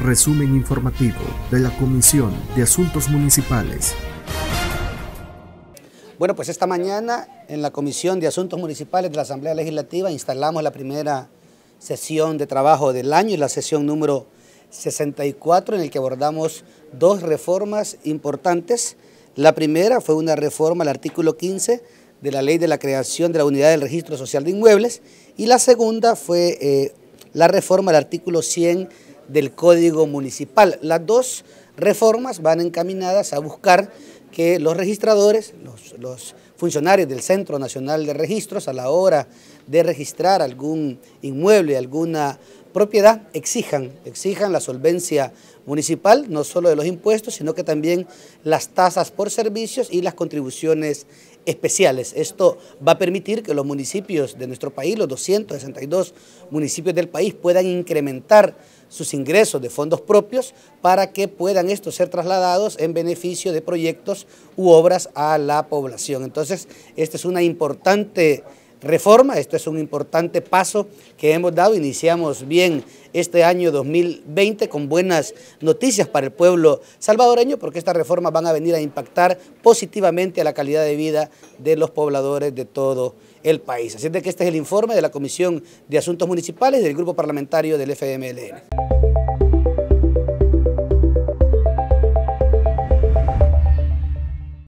Resumen informativo de la Comisión de Asuntos Municipales. Bueno, pues esta mañana en la Comisión de Asuntos Municipales de la Asamblea Legislativa instalamos la primera sesión de trabajo del año la sesión número 64 en el que abordamos dos reformas importantes. La primera fue una reforma al artículo 15 de la ley de la creación de la unidad del registro social de inmuebles y la segunda fue eh, la reforma al artículo 100 del Código Municipal. Las dos reformas van encaminadas a buscar que los registradores, los, funcionarios del Centro Nacional de Registros, a la hora de registrar algún inmueble, alguna propiedad, exijan, exijan la solvencia municipal, no solo de los impuestos, sino que también las tasas por servicios y las contribuciones especiales. Esto va a permitir que los municipios de nuestro país, los 262 municipios del país, puedan incrementar sus ingresos de fondos propios para que puedan estos ser trasladados en beneficio de proyectos u obras a la población. Entonces, esta es una importante reforma. esto es un importante paso que hemos dado. Iniciamos bien este año 2020 con buenas noticias para el pueblo salvadoreño porque estas reformas van a venir a impactar positivamente a la calidad de vida de los pobladores de todo el país. Así es que este es el informe de la Comisión de Asuntos Municipales del Grupo Parlamentario del FMLN.